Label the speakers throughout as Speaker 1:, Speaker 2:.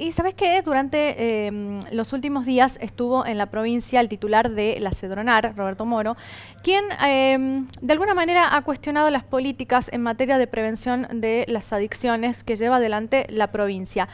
Speaker 1: Y sabes que durante em, los últimos días estuvo en la provincia el titular de la Cedronar, Roberto Moro, quien em, de alguna manera ha cuestionado las políticas en materia de prevención de las adicciones que lleva adelante la provincia.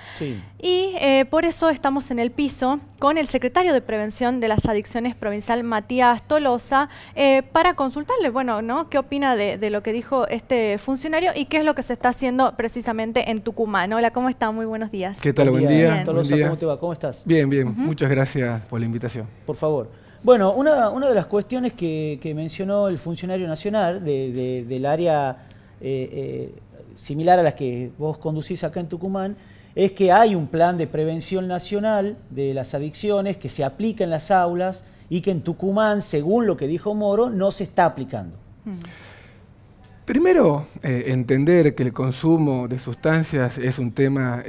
Speaker 1: Y eh, por eso estamos en el piso con el secretario de Prevención de las Adicciones Provincial, Matías Tolosa, eh, para consultarle, bueno, ¿no? ¿Qué opina de, de, lo que dijo este funcionario y qué es lo que se está haciendo precisamente en Tucumán? Hola, ¿cómo está? Muy buenos días. ¿Qué tal? Buen
Speaker 2: día. ¿cómo estás? Bien, bien. Muchas gracias por la invitación. Por favor.
Speaker 3: Bueno, una, de las cuestiones que, mencionó el funcionario nacional del área eh, eh, similar a las que vos conducís acá en Tucumán es que hay un plan de prevención nacional de las adicciones que se aplica en las aulas y que en Tucumán, según lo que dijo Moro, no se está aplicando.
Speaker 2: Primero, eh, entender que el consumo de sustancias es un tema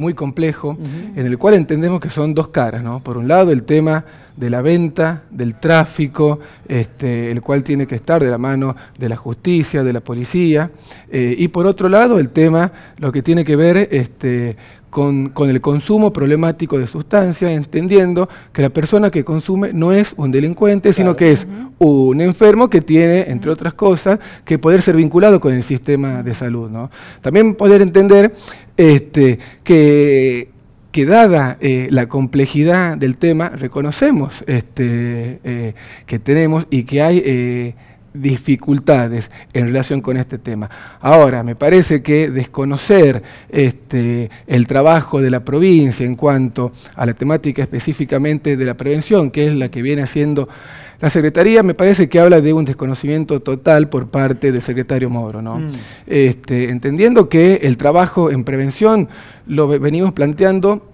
Speaker 2: muy complejo, en el cual entendemos que son dos caras, ¿no? Por un lado, el tema de la venta, del tráfico, este, el cual tiene que estar de la mano de la justicia, de la policía, eh, y por otro lado, el tema, lo que tiene que ver este, con, el consumo problemático de sustancias, entendiendo que la persona que consume no es un delincuente, sino que es un enfermo que tiene, entre otras cosas, que poder ser vinculado con el sistema de salud. ¿no? También poder entender este, que dada eh, la complejidad del tema, reconocemos este, eh, que tenemos y que hay eh, dificultades en relación con este tema. Ahora, me parece que desconocer este, el trabajo de la provincia en cuanto a la temática específicamente de la prevención, que es la que viene haciendo la Secretaría, me parece que habla de un desconocimiento total por parte del secretario Moro, ¿no? Mm. Este, entendiendo que el trabajo en prevención lo venimos planteando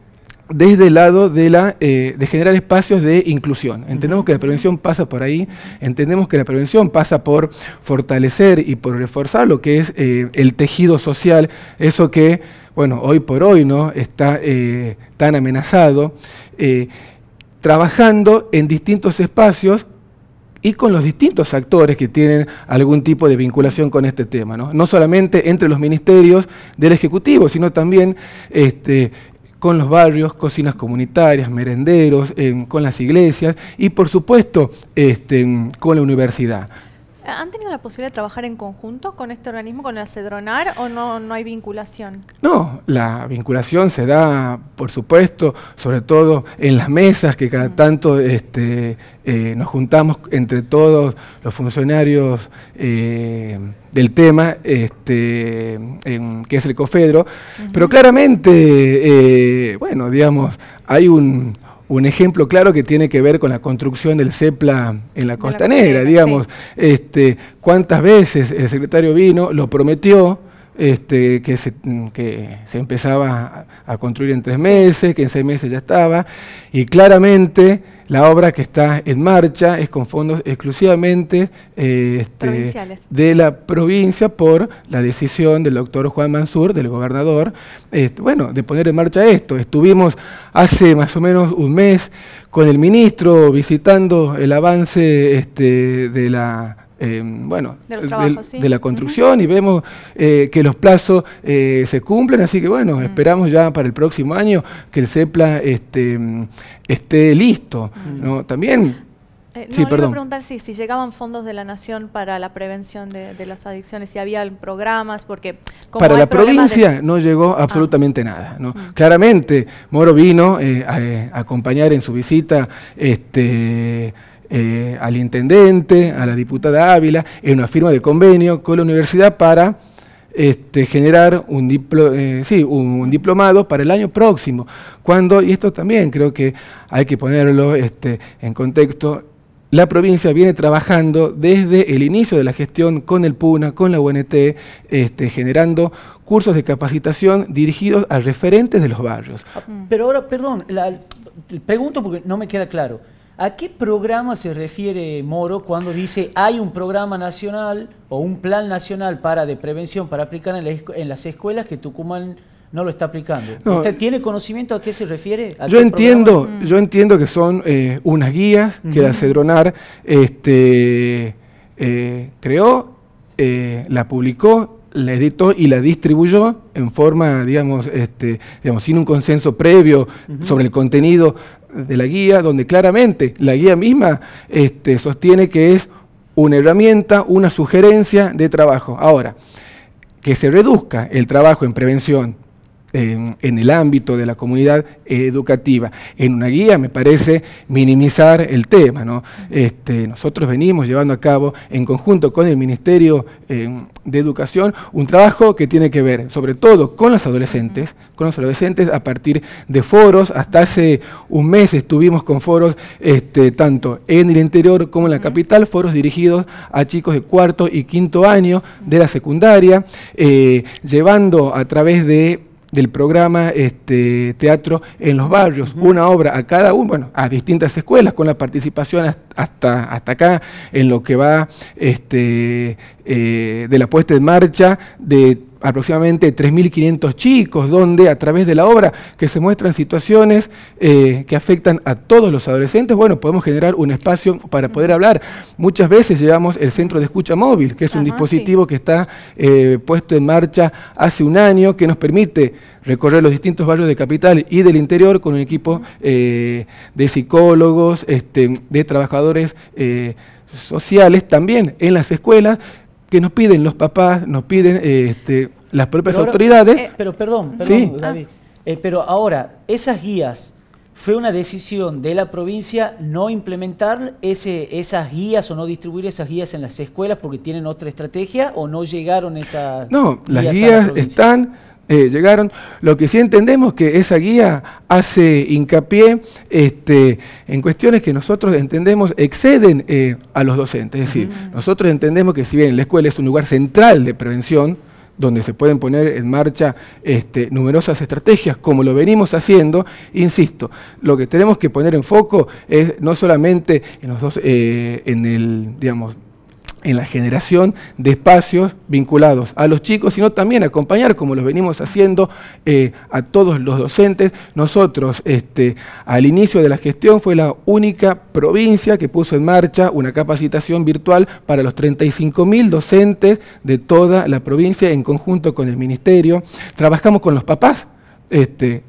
Speaker 2: desde el lado de, la, eh, de generar espacios de inclusión. Entendemos que la prevención pasa por ahí, entendemos que la prevención pasa por fortalecer y por reforzar lo que es eh, el tejido social, eso que, bueno, hoy por hoy no está eh, tan amenazado, trabajando en distintos espacios y con los distintos actores que tienen algún tipo de vinculación con este tema. No, no solamente entre los ministerios del Ejecutivo, sino también este, con los barrios, cocinas comunitarias, merenderos, con las iglesias y por supuesto este, con la universidad.
Speaker 1: ¿Han tenido la posibilidad de trabajar en conjunto con este organismo, con el CEDRONAR, o no, no hay vinculación?
Speaker 2: No, la vinculación se da, por supuesto, sobre todo en las mesas que cada mm. tanto este, eh, nos juntamos entre todos los funcionarios eh, del tema, este, que es el COFEDRO, pero claramente, eh, bueno, digamos, hay un, un ejemplo claro que tiene que ver con la construcción del CEPLA en la Costa Negra, digamos. Este, ¿Cuántas veces el secretario vino, lo prometió? Este, que, se, que se empezaba a construir en tres meses, que en seis meses ya estaba, y claramente la obra que está en marcha es con fondos exclusivamente eh, este, de la provincia por la decisión del doctor Juan Mansur, del gobernador, este, bueno, de poner en marcha esto. Estuvimos hace más o menos un mes con el ministro visitando el avance este, de la eh, bueno, eh, de, la construcción y vemos eh, que los plazos se cumplen, así que bueno, mm. esperamos ya para el próximo año que el CEPLA este, mm, esté listo. Mm. ¿no? También preguntar
Speaker 1: si, llegaban fondos de la Nación para la prevención de, las adicciones, si había programas, porque... para la provincia
Speaker 2: no llegó absolutamente ah. nada. ¿no? Claramente, Moro vino a, a, acompañar en su visita este, eh, al intendente, a la diputada Ávila, en una firma de convenio con la universidad para este, generar eh, un, diplomado para el año próximo. Cuando, y esto también creo que hay que ponerlo este, en contexto, la provincia viene trabajando desde el inicio de la gestión con el PUNA, con la UNT, este, generando cursos de capacitación dirigidos a referentes de los barrios. Ah,
Speaker 3: pero ahora, perdón, pregunto porque no me queda claro. ¿A qué programa se refiere Moro cuando dice hay un programa nacional o un plan nacional para de prevención para aplicar en, las escuelas que Tucumán no lo está aplicando? ¿Usted tiene conocimiento a qué se refiere? yo entiendo,
Speaker 2: yo entiendo que son eh, unas guías que la Cedronar este, eh, creó, eh, la publicó la editó y la distribuyó en forma, digamos, este, digamos sin un consenso previo sobre el contenido de la guía, donde claramente la guía misma este, sostiene que es una herramienta, una sugerencia de trabajo. Ahora, que se reduzca el trabajo en prevención en, el ámbito de la comunidad educativa. En una guía me parece minimizar el tema. Este, nosotros venimos llevando a cabo en conjunto con el Ministerio em, de Educación un trabajo que tiene que ver sobre todo con los adolescentes, con los adolescentes a partir de foros. Hasta hace un mes estuvimos con foros este, tanto en el interior como en la capital, foros dirigidos a chicos de cuarto y quinto año de la secundaria, eh, llevando a través de del programa este, Teatro en los Barrios, una obra a cada uno, bueno, a distintas escuelas, con la participación hasta, hasta acá, en lo que va este, eh, de la puesta en marcha de aproximadamente 3.500 chicos, donde a través de la obra que se muestran situaciones eh, que afectan a todos los adolescentes, bueno, podemos generar un espacio para poder hablar. Muchas veces llevamos el centro de escucha móvil, que es un dispositivo que está eh, puesto en marcha hace un año, que nos permite recorrer los distintos barrios de Capital y del interior con un equipo eh, de psicólogos, este, de trabajadores sociales, también en las escuelas, que nos piden los papás, nos piden... Este, las propias autoridades. Eh,
Speaker 3: pero perdón, perdón David, ah. eh, pero ahora, esas guías, ¿fue una decisión de la provincia no implementar ese, esas guías o no distribuir esas guías en las escuelas porque tienen otra estrategia o no llegaron esas No, las guías
Speaker 2: están... Eh, llegaron. Lo que sí entendemos que esa guía hace hincapié este, en cuestiones que nosotros entendemos exceden a los docentes. Es decir, mm. nosotros entendemos que si bien la escuela es un lugar central de prevención, donde se pueden poner en marcha este, numerosas estrategias, como lo venimos haciendo, insisto, lo que tenemos que poner en foco es no solamente en, los dos, eh, en el, digamos, en la generación de espacios vinculados a los chicos, sino también acompañar, como los venimos haciendo, eh, a todos los docentes. Nosotros, este, al inicio de la gestión, fue la única provincia que puso en marcha una capacitación virtual para los 35.000 docentes de toda la provincia en conjunto con el Ministerio. Trabajamos con los papás. Este,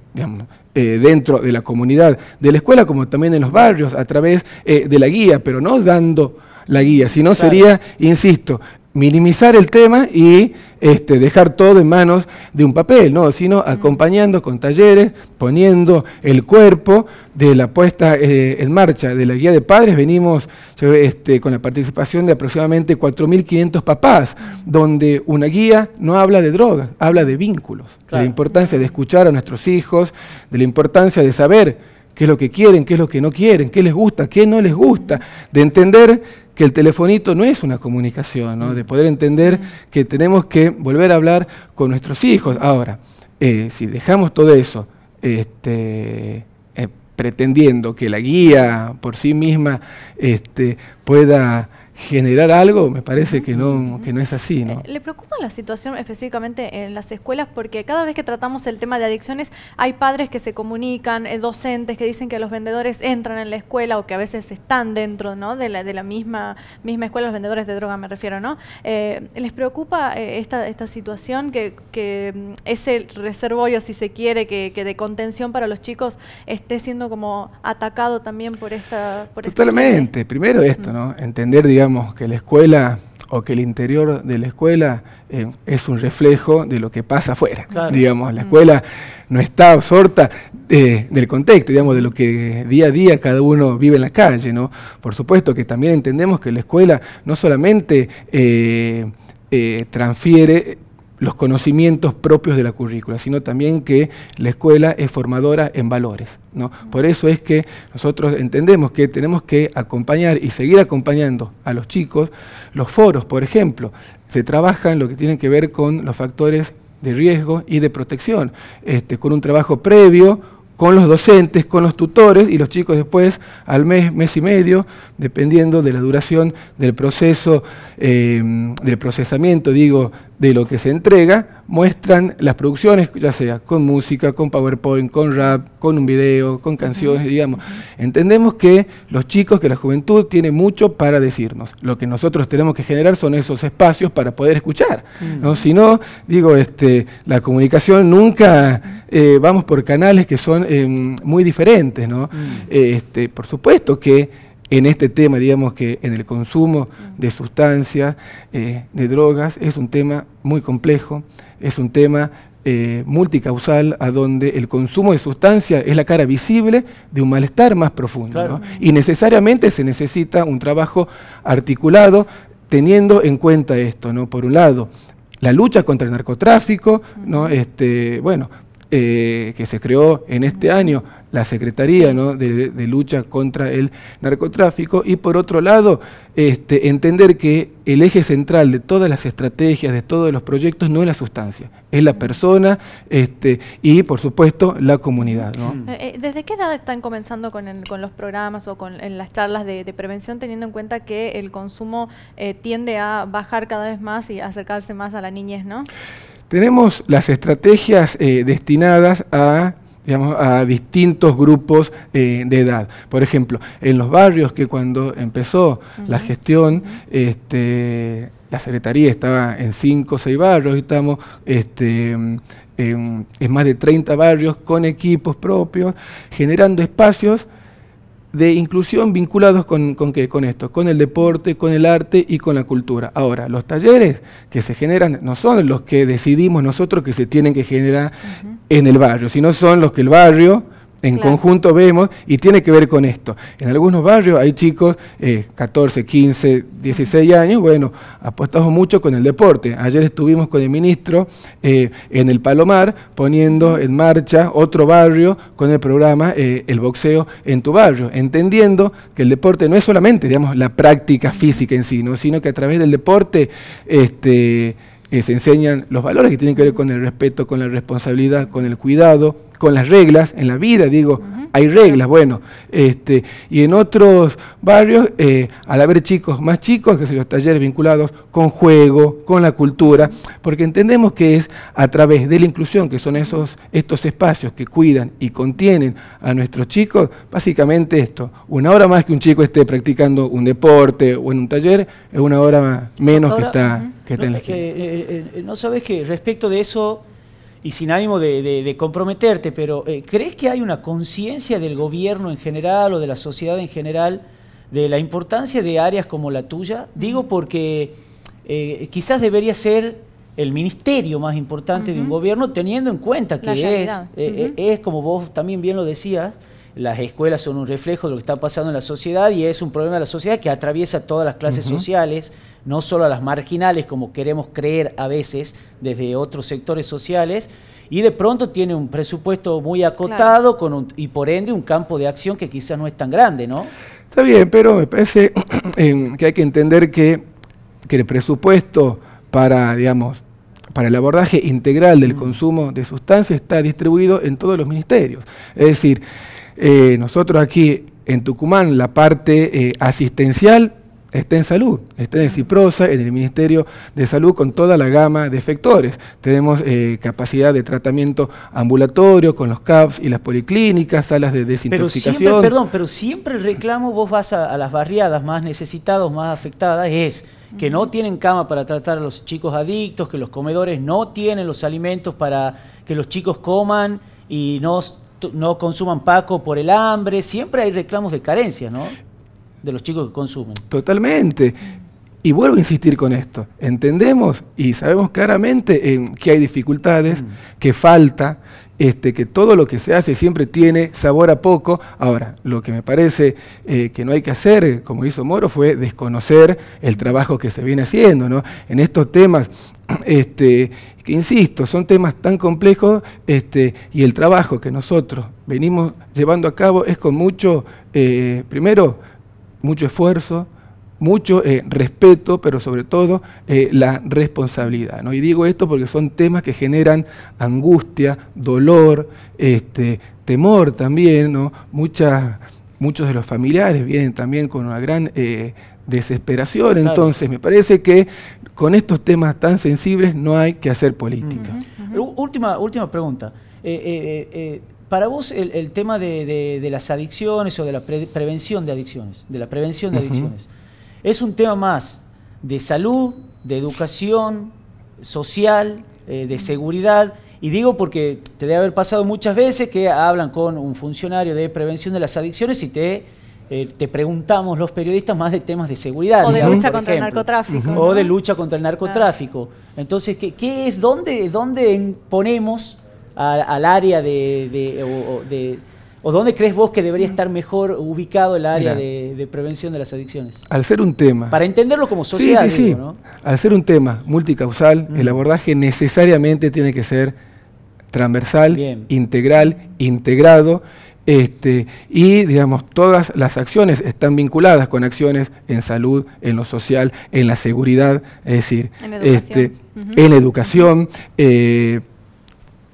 Speaker 2: eh, dentro de la comunidad de la escuela, como también en los barrios, a través eh, de la guía, pero no dando la guía, si no sería, insisto, minimizar el tema y este, dejar todo en manos de un papel, ¿no? sino acompañando con talleres, poniendo el cuerpo de la puesta eh, en marcha de la guía de padres. Venimos este, con la participación de aproximadamente 4.500 papás, donde una guía no habla de drogas, habla de vínculos, de la importancia de escuchar a nuestros hijos, de la importancia de saber qué es lo que quieren, qué es lo que no quieren, qué les gusta, qué no les gusta, de entender que el telefonito no es una comunicación, de poder entender que tenemos que volver a hablar con nuestros hijos. Ahora, eh, si dejamos todo eso este, eh, pretendiendo que la guía por sí misma este, pueda generar algo, me parece que no, que no es así. ¿no? Eh,
Speaker 1: ¿Le preocupa la situación específicamente en las escuelas? Porque cada vez que tratamos el tema de adicciones, hay padres que se comunican, eh, docentes que dicen que los vendedores entran en la escuela o que a veces están dentro de, la, de la misma, misma escuela, los vendedores de droga me refiero, ¿no? Eh, ¿Les preocupa esta, esta situación, que, que mm, ese reservorio, si se quiere, que, de contención para los chicos esté siendo como atacado también por esta... Por Totalmente,
Speaker 2: primero esto, ¿no? Entender, digamos, que la escuela o que el interior de la escuela eh, es un reflejo de lo que pasa afuera. Digamos, la mm. escuela no está absorta eh, del contexto, digamos, de lo que día a día cada uno vive en la calle, ¿no? Por supuesto que también entendemos que la escuela no solamente eh, transfiere los conocimientos propios de la currícula, sino también que la escuela es formadora en valores. ¿no? Por eso es que nosotros entendemos que tenemos que acompañar y seguir acompañando a los chicos. Los foros, por ejemplo, se trabajan lo que tiene que ver con los factores de riesgo y de protección, este, con un trabajo previo, con los docentes, con los tutores y los chicos después al mes, mes y medio, dependiendo de la duración del proceso, eh, del procesamiento, digo, de lo que se entrega, muestran las producciones, ya sea con música, con PowerPoint, con rap, con un video, con canciones, digamos. Entendemos que los chicos, que la juventud tiene mucho para decirnos. Lo que nosotros tenemos que generar son esos espacios para poder escuchar. ¿no? Si no, digo, este, la comunicación nunca eh, vamos por canales que son eh, muy diferentes. ¿no? Eh, este, por supuesto que en este tema, digamos que en el consumo de sustancias, eh, de drogas, es un tema muy complejo, es un tema eh, multicausal a donde el consumo de sustancias es la cara visible de un malestar más profundo. Y necesariamente se necesita un trabajo articulado teniendo en cuenta esto, ¿no? Por un lado, la lucha contra el narcotráfico, ¿no? Este, bueno, eh, que se creó en este año la Secretaría de, Lucha contra el Narcotráfico, y por otro lado, este, entender que el eje central de todas las estrategias, de todos los proyectos, no es la sustancia, es la persona este, y, por supuesto, la comunidad. Mm. Eh, eh,
Speaker 1: ¿Desde qué edad están comenzando con, los programas o con las charlas de, prevención, teniendo en cuenta que el consumo eh, tiende a bajar cada vez más y acercarse más a la niñez, no?
Speaker 2: Tenemos las estrategias destinadas a digamos, a distintos grupos eh, de edad. Por ejemplo, en los barrios que cuando empezó la gestión, este, la Secretaría estaba en cinco, o seis barrios, y estamos este, en, en, más de 30 barrios con equipos propios, generando espacios de inclusión vinculados con, con, qué? con esto, con el deporte, con el arte y con la cultura. Ahora, los talleres que se generan no son los que decidimos nosotros que se tienen que generar en el barrio, sino son los que el barrio en conjunto vemos y tiene que ver con esto. En algunos barrios hay chicos 14, 15, 16 años, bueno, apostados mucho con el deporte. Ayer estuvimos con el ministro eh, en el Palomar poniendo en marcha otro barrio con el programa eh, El boxeo en tu barrio, entendiendo que el deporte no es solamente, digamos, la práctica física en sí, sino que a través del deporte este, eh, se enseñan los valores que tienen que ver con el respeto, con la responsabilidad, con el cuidado, con las reglas en la vida, digo, hay reglas, bueno. Este, y en otros barrios, eh, al haber chicos más chicos, que son los talleres vinculados con juego, con la cultura, porque entendemos que es a través de la inclusión, que son esos, estos espacios que cuidan y contienen a nuestros chicos, básicamente esto, una hora más que un chico esté practicando un deporte o en un taller, es una hora menos que está, que en la esquina.
Speaker 3: Eh, eh, no sabes que respecto de eso y sin ánimo de, comprometerte, pero eh, ¿crees que hay una conciencia del gobierno en general o de la sociedad en general de la importancia de áreas como la tuya? Digo porque eh, quizás debería ser el ministerio más importante de un gobierno, teniendo en cuenta que es, eh, es, como vos también bien lo decías, las escuelas son un reflejo de lo que está pasando en la sociedad y es un problema de la sociedad que atraviesa todas las clases sociales, no solo a las marginales como queremos creer a veces desde otros sectores sociales, y de pronto tiene un presupuesto muy acotado y por ende un campo de acción que quizás no es tan grande, ¿no?
Speaker 2: Está bien, pero me parece que hay que entender que, el presupuesto para, digamos, para el abordaje integral del mm. consumo de sustancias está distribuido en todos los ministerios. Es decir, eh, nosotros aquí en Tucumán, la parte eh, asistencial está en salud, está en el CIPROSA, en el Ministerio de Salud, con toda la gama de efectores. Tenemos eh, capacidad de tratamiento ambulatorio con los CAPS y las policlínicas, salas de desintoxicación. Pero siempre, perdón,
Speaker 3: pero siempre el reclamo, vos vas a, a las barriadas más necesitadas, más afectadas, es que no tienen cama para tratar a los chicos adictos, que los comedores no tienen los alimentos para que los chicos coman y no no consuman Paco por el hambre, siempre hay reclamos de carencia, ¿no? De los
Speaker 2: chicos que consumen. Totalmente. Y vuelvo a insistir con esto. Entendemos y sabemos claramente en que hay dificultades, mm. que falta, este, que todo lo que se hace siempre tiene sabor a poco. Ahora, lo que me parece eh, que no hay que hacer, como hizo Moro, fue desconocer el trabajo que se viene haciendo. En estos temas, este, que insisto, son temas tan complejos este, y el trabajo que nosotros venimos llevando a cabo es con mucho, eh, primero, mucho esfuerzo, mucho eh, respeto, pero sobre todo eh, la responsabilidad. ¿no? Y digo esto porque son temas que generan angustia, dolor, este, temor también. ¿no? Muchas, muchos de los familiares vienen también con una gran eh, desesperación. Entonces, me parece que con estos temas tan sensibles no hay que hacer política.
Speaker 3: Última, pregunta. Para vos, el, tema de, las adicciones o de la prevención de adicciones, de la prevención de adicciones, es un tema más de salud, de educación social, eh, de seguridad. Y digo porque te debe haber pasado muchas veces que hablan con un funcionario de prevención de las adicciones y te, eh, te preguntamos los periodistas más de temas de seguridad. O de lucha contra el narcotráfico. O de lucha contra el narcotráfico. Entonces, ¿qué, es? ¿Dónde, dónde ponemos al área de, de ¿O dónde crees vos que debería estar mejor ubicado el área de, prevención de las adicciones?
Speaker 2: Al ser un tema. Para
Speaker 3: entenderlo como sociedad. Sí, sí,
Speaker 2: Al ser un tema multicausal, el abordaje necesariamente tiene que ser transversal, integral, integrado. Este, y digamos, todas las acciones están vinculadas con acciones en salud, en lo social, en la seguridad, es decir, en educación, este, educación eh,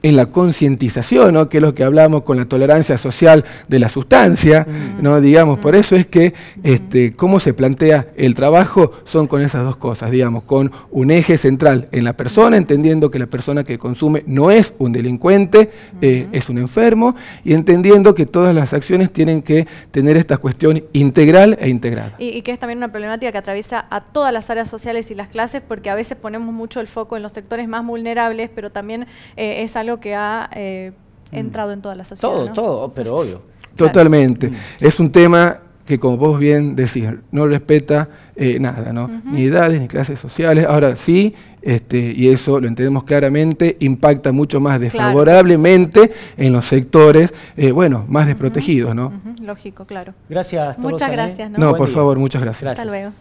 Speaker 2: en la concientización, ¿no? que es lo que hablamos con la tolerancia social de la sustancia, mm. ¿no? digamos, por mm. eso es que este, cómo se plantea el trabajo son con esas dos cosas, digamos, con un eje central en la persona, entendiendo que la persona que consume no es un delincuente, eh, es un enfermo, y entendiendo que todas las acciones tienen que tener esta cuestión integral e integrada.
Speaker 1: Y, que es también una problemática que atraviesa a todas las áreas sociales y las clases, porque a veces ponemos mucho el foco en los sectores más vulnerables, pero también eh, es algo que ha eh, entrado en toda la sociedad. Todo, todo, pero
Speaker 2: pues, obvio. Totalmente. Mm. Es un tema que como vos bien decís, no respeta eh, nada, ¿no? Ni edades, ni clases sociales. Ahora sí, este, y eso lo entendemos claramente, impacta mucho más desfavorablemente en los sectores, eh, bueno, más desprotegidos, ¿no?
Speaker 1: Lógico, claro.
Speaker 3: Gracias. Muchas gracias.
Speaker 2: ¿no? por favor, muchas gracias.
Speaker 1: Hasta luego.